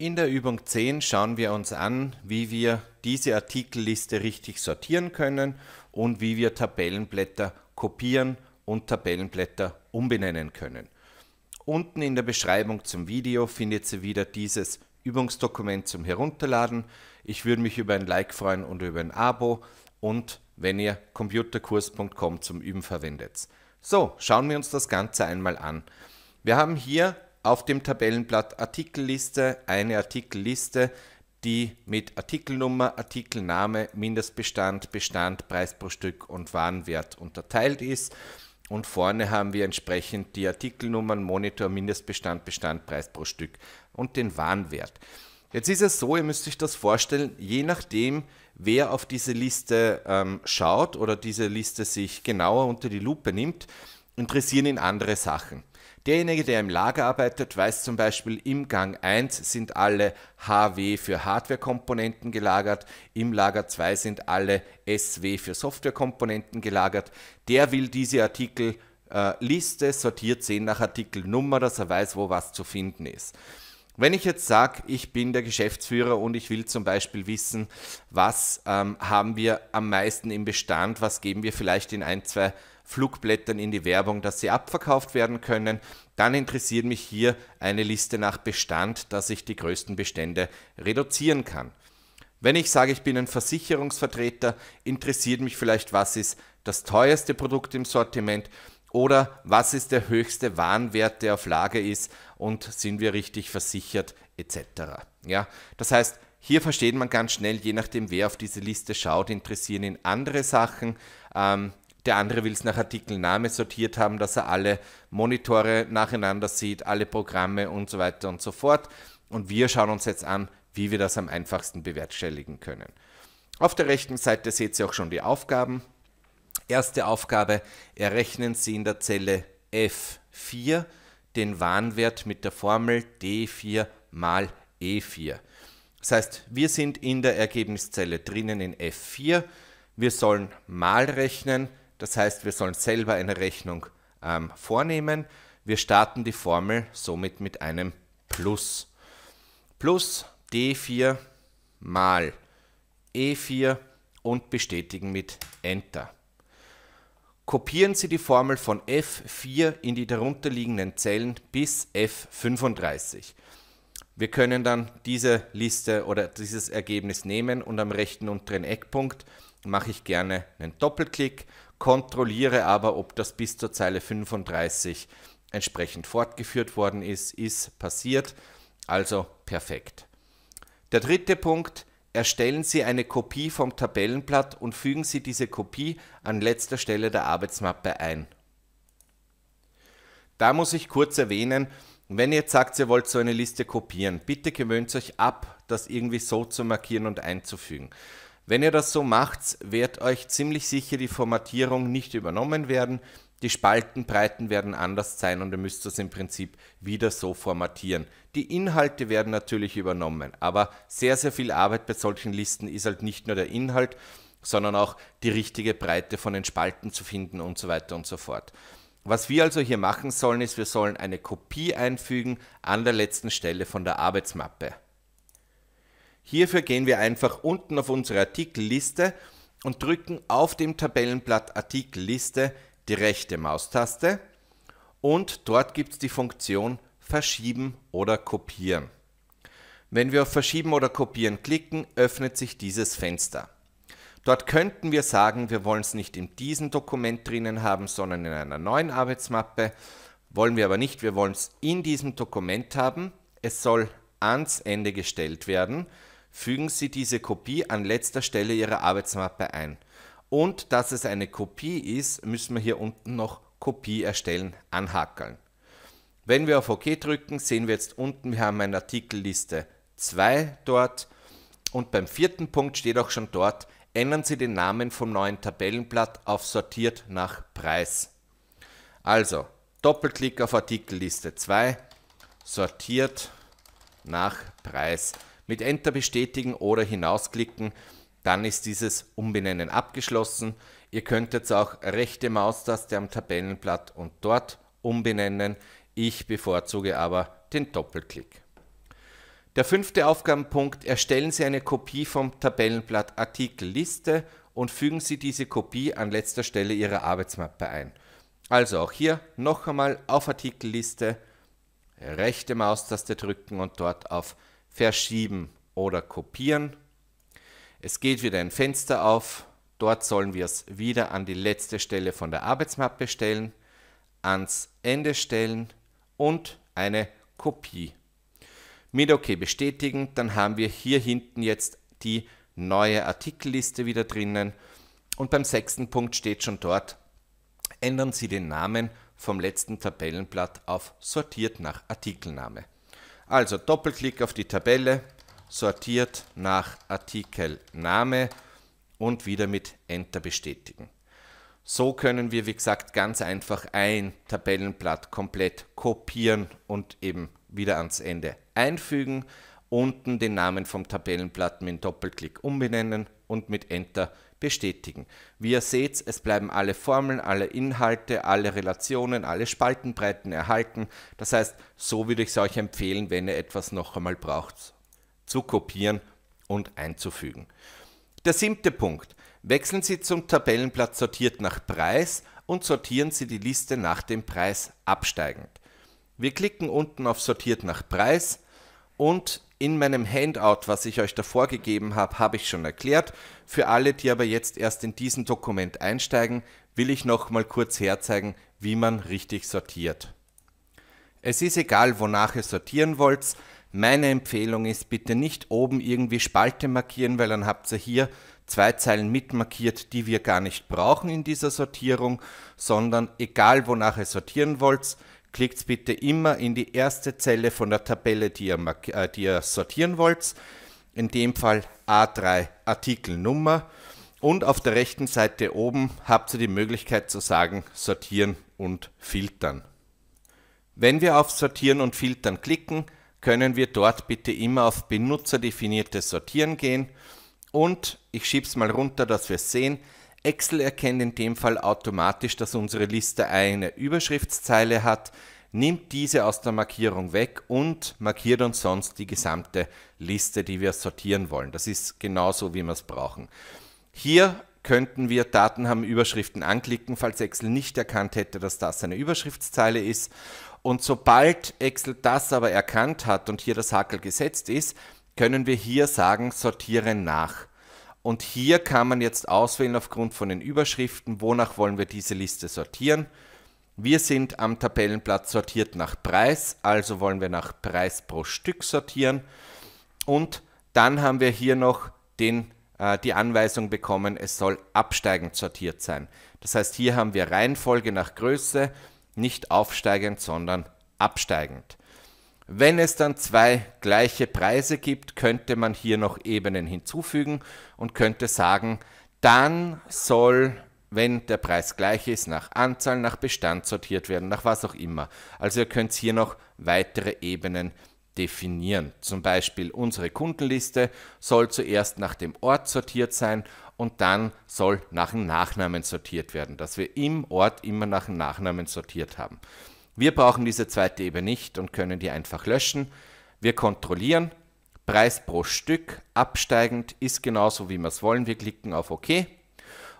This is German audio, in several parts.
In der Übung 10 schauen wir uns an, wie wir diese Artikelliste richtig sortieren können und wie wir Tabellenblätter kopieren und Tabellenblätter umbenennen können. Unten in der Beschreibung zum Video findet ihr wieder dieses Übungsdokument zum Herunterladen. Ich würde mich über ein Like freuen und über ein Abo und wenn ihr computerkurs.com zum Üben verwendet. So, schauen wir uns das Ganze einmal an. Wir haben hier auf dem Tabellenblatt Artikelliste eine Artikelliste, die mit Artikelnummer, Artikelname, Mindestbestand, Bestand, Preis pro Stück und Warenwert unterteilt ist. Und vorne haben wir entsprechend die Artikelnummern, Monitor, Mindestbestand, Bestand, Preis pro Stück und den Warenwert. Jetzt ist es so, ihr müsst euch das vorstellen, je nachdem, wer auf diese Liste ähm, schaut oder diese Liste sich genauer unter die Lupe nimmt, interessieren ihn andere Sachen. Derjenige, der im Lager arbeitet, weiß zum Beispiel, im Gang 1 sind alle HW für Hardware-Komponenten gelagert, im Lager 2 sind alle SW für Software-Komponenten gelagert. Der will diese Artikelliste äh, sortiert sehen nach Artikelnummer, dass er weiß, wo was zu finden ist. Wenn ich jetzt sage, ich bin der Geschäftsführer und ich will zum Beispiel wissen, was ähm, haben wir am meisten im Bestand, was geben wir vielleicht in ein, zwei Flugblättern in die Werbung, dass sie abverkauft werden können. Dann interessiert mich hier eine Liste nach Bestand, dass ich die größten Bestände reduzieren kann. Wenn ich sage, ich bin ein Versicherungsvertreter, interessiert mich vielleicht, was ist das teuerste Produkt im Sortiment oder was ist der höchste Warenwert, der auf Lage ist und sind wir richtig versichert etc. Ja, das heißt, hier versteht man ganz schnell, je nachdem, wer auf diese Liste schaut, interessieren ihn andere Sachen. Ähm, der andere will es nach Artikelname sortiert haben, dass er alle Monitore nacheinander sieht, alle Programme und so weiter und so fort. Und wir schauen uns jetzt an, wie wir das am einfachsten bewerkstelligen können. Auf der rechten Seite seht ihr auch schon die Aufgaben. Erste Aufgabe, errechnen Sie in der Zelle F4 den Warnwert mit der Formel D4 mal E4. Das heißt, wir sind in der Ergebniszelle drinnen in F4. Wir sollen mal rechnen, das heißt, wir sollen selber eine Rechnung ähm, vornehmen. Wir starten die Formel somit mit einem Plus. Plus D4 mal E4 und bestätigen mit Enter. Kopieren Sie die Formel von F4 in die darunterliegenden Zellen bis F35. Wir können dann diese Liste oder dieses Ergebnis nehmen und am rechten unteren Eckpunkt mache ich gerne einen Doppelklick kontrolliere aber, ob das bis zur Zeile 35 entsprechend fortgeführt worden ist, ist passiert, also perfekt. Der dritte Punkt, erstellen Sie eine Kopie vom Tabellenblatt und fügen Sie diese Kopie an letzter Stelle der Arbeitsmappe ein. Da muss ich kurz erwähnen, wenn ihr jetzt sagt, ihr wollt so eine Liste kopieren, bitte gewöhnt euch ab, das irgendwie so zu markieren und einzufügen. Wenn ihr das so macht, wird euch ziemlich sicher die Formatierung nicht übernommen werden. Die Spaltenbreiten werden anders sein und ihr müsst das im Prinzip wieder so formatieren. Die Inhalte werden natürlich übernommen, aber sehr, sehr viel Arbeit bei solchen Listen ist halt nicht nur der Inhalt, sondern auch die richtige Breite von den Spalten zu finden und so weiter und so fort. Was wir also hier machen sollen, ist, wir sollen eine Kopie einfügen an der letzten Stelle von der Arbeitsmappe. Hierfür gehen wir einfach unten auf unsere Artikelliste und drücken auf dem Tabellenblatt Artikelliste die rechte Maustaste und dort gibt es die Funktion Verschieben oder Kopieren. Wenn wir auf Verschieben oder Kopieren klicken, öffnet sich dieses Fenster. Dort könnten wir sagen, wir wollen es nicht in diesem Dokument drinnen haben, sondern in einer neuen Arbeitsmappe. Wollen wir aber nicht, wir wollen es in diesem Dokument haben. Es soll ans Ende gestellt werden. Fügen Sie diese Kopie an letzter Stelle Ihrer Arbeitsmappe ein. Und dass es eine Kopie ist, müssen wir hier unten noch Kopie erstellen anhackeln. Wenn wir auf OK drücken, sehen wir jetzt unten, wir haben eine Artikelliste 2 dort. Und beim vierten Punkt steht auch schon dort, ändern Sie den Namen vom neuen Tabellenblatt auf sortiert nach Preis. Also, Doppelklick auf Artikelliste 2, sortiert nach Preis. Mit Enter bestätigen oder hinausklicken, dann ist dieses Umbenennen abgeschlossen. Ihr könnt jetzt auch rechte Maustaste am Tabellenblatt und dort umbenennen. Ich bevorzuge aber den Doppelklick. Der fünfte Aufgabenpunkt, erstellen Sie eine Kopie vom Tabellenblatt Artikelliste und fügen Sie diese Kopie an letzter Stelle Ihrer Arbeitsmappe ein. Also auch hier noch einmal auf Artikelliste, rechte Maustaste drücken und dort auf verschieben oder kopieren. Es geht wieder ein Fenster auf. Dort sollen wir es wieder an die letzte Stelle von der Arbeitsmappe stellen, ans Ende stellen und eine Kopie. Mit OK bestätigen, dann haben wir hier hinten jetzt die neue Artikelliste wieder drinnen. Und beim sechsten Punkt steht schon dort, ändern Sie den Namen vom letzten Tabellenblatt auf sortiert nach Artikelname. Also Doppelklick auf die Tabelle, sortiert nach Artikelname und wieder mit Enter bestätigen. So können wir, wie gesagt, ganz einfach ein Tabellenblatt komplett kopieren und eben wieder ans Ende einfügen, unten den Namen vom Tabellenblatt mit Doppelklick umbenennen und mit Enter bestätigen bestätigen. Wie ihr seht, es bleiben alle Formeln, alle Inhalte, alle Relationen, alle Spaltenbreiten erhalten. Das heißt, so würde ich es euch empfehlen, wenn ihr etwas noch einmal braucht, zu kopieren und einzufügen. Der siebte Punkt. Wechseln Sie zum Tabellenblatt sortiert nach Preis und sortieren Sie die Liste nach dem Preis absteigend. Wir klicken unten auf Sortiert nach Preis und in meinem Handout, was ich euch davor gegeben habe, habe ich schon erklärt. Für alle, die aber jetzt erst in diesem Dokument einsteigen, will ich noch mal kurz herzeigen, wie man richtig sortiert. Es ist egal, wonach ihr sortieren wollt. Meine Empfehlung ist, bitte nicht oben irgendwie Spalte markieren, weil dann habt ihr hier zwei Zeilen mitmarkiert, die wir gar nicht brauchen in dieser Sortierung, sondern egal, wonach ihr sortieren wollt, klickt bitte immer in die erste Zelle von der Tabelle, die ihr, äh, die ihr sortieren wollt. In dem Fall A3 Artikelnummer. Und auf der rechten Seite oben habt ihr die Möglichkeit zu sagen Sortieren und Filtern. Wenn wir auf Sortieren und Filtern klicken, können wir dort bitte immer auf benutzerdefinierte Sortieren gehen. Und ich schiebe es mal runter, dass wir es sehen. Excel erkennt in dem Fall automatisch, dass unsere Liste eine Überschriftszeile hat, nimmt diese aus der Markierung weg und markiert uns sonst die gesamte Liste, die wir sortieren wollen. Das ist genauso, wie wir es brauchen. Hier könnten wir Daten haben Überschriften anklicken, falls Excel nicht erkannt hätte, dass das eine Überschriftszeile ist. Und sobald Excel das aber erkannt hat und hier das Hackel gesetzt ist, können wir hier sagen, sortiere nach. Und hier kann man jetzt auswählen aufgrund von den Überschriften, wonach wollen wir diese Liste sortieren. Wir sind am Tabellenplatz sortiert nach Preis, also wollen wir nach Preis pro Stück sortieren. Und dann haben wir hier noch den, äh, die Anweisung bekommen, es soll absteigend sortiert sein. Das heißt, hier haben wir Reihenfolge nach Größe, nicht aufsteigend, sondern absteigend. Wenn es dann zwei gleiche Preise gibt, könnte man hier noch Ebenen hinzufügen und könnte sagen, dann soll, wenn der Preis gleich ist, nach Anzahl, nach Bestand sortiert werden, nach was auch immer. Also ihr könnt hier noch weitere Ebenen definieren. Zum Beispiel unsere Kundenliste soll zuerst nach dem Ort sortiert sein und dann soll nach dem Nachnamen sortiert werden, dass wir im Ort immer nach dem Nachnamen sortiert haben. Wir brauchen diese zweite Ebene nicht und können die einfach löschen. Wir kontrollieren, Preis pro Stück absteigend ist genauso wie wir es wollen. Wir klicken auf OK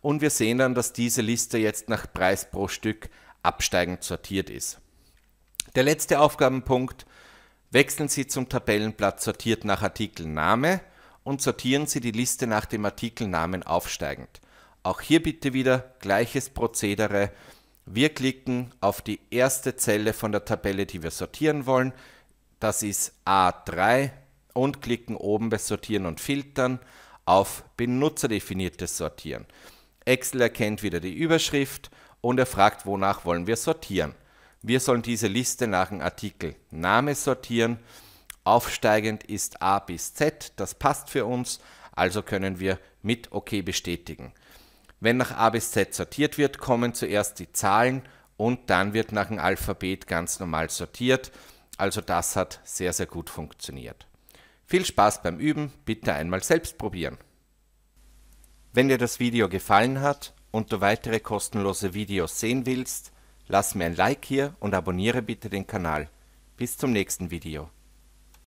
und wir sehen dann, dass diese Liste jetzt nach Preis pro Stück absteigend sortiert ist. Der letzte Aufgabenpunkt, wechseln Sie zum Tabellenblatt sortiert nach Artikelname und sortieren Sie die Liste nach dem Artikelnamen aufsteigend. Auch hier bitte wieder gleiches Prozedere. Wir klicken auf die erste Zelle von der Tabelle, die wir sortieren wollen. Das ist A3 und klicken oben bei Sortieren und Filtern auf Benutzerdefiniertes Sortieren. Excel erkennt wieder die Überschrift und er fragt, wonach wollen wir sortieren. Wir sollen diese Liste nach dem Artikel Name sortieren. Aufsteigend ist A bis Z, das passt für uns, also können wir mit OK bestätigen. Wenn nach A bis Z sortiert wird, kommen zuerst die Zahlen und dann wird nach dem Alphabet ganz normal sortiert. Also das hat sehr, sehr gut funktioniert. Viel Spaß beim Üben, bitte einmal selbst probieren. Wenn dir das Video gefallen hat und du weitere kostenlose Videos sehen willst, lass mir ein Like hier und abonniere bitte den Kanal. Bis zum nächsten Video.